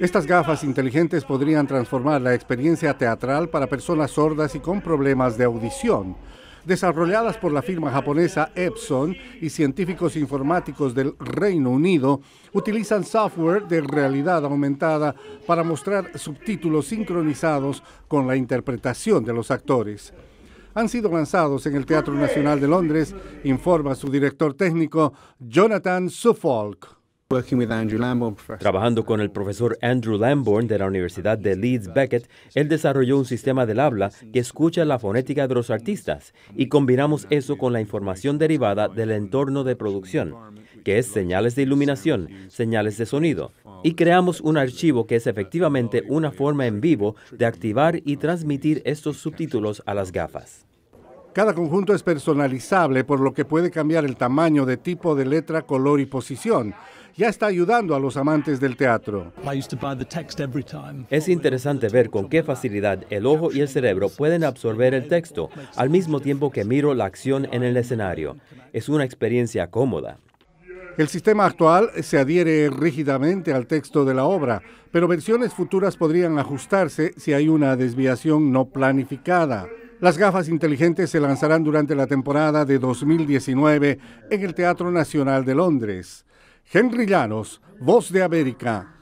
Estas gafas inteligentes podrían transformar la experiencia teatral para personas sordas y con problemas de audición. Desarrolladas por la firma japonesa Epson y científicos informáticos del Reino Unido, utilizan software de realidad aumentada para mostrar subtítulos sincronizados con la interpretación de los actores han sido lanzados en el Teatro Nacional de Londres, informa su director técnico Jonathan Suffolk. Trabajando con el profesor Andrew Lamborn de la Universidad de Leeds Beckett, él desarrolló un sistema del habla que escucha la fonética de los artistas y combinamos eso con la información derivada del entorno de producción, que es señales de iluminación, señales de sonido, y creamos un archivo que es efectivamente una forma en vivo de activar y transmitir estos subtítulos a las gafas. Cada conjunto es personalizable, por lo que puede cambiar el tamaño de tipo de letra, color y posición. Ya está ayudando a los amantes del teatro. Es interesante ver con qué facilidad el ojo y el cerebro pueden absorber el texto al mismo tiempo que miro la acción en el escenario. Es una experiencia cómoda. El sistema actual se adhiere rígidamente al texto de la obra, pero versiones futuras podrían ajustarse si hay una desviación no planificada. Las gafas inteligentes se lanzarán durante la temporada de 2019 en el Teatro Nacional de Londres. Henry Llanos, Voz de América,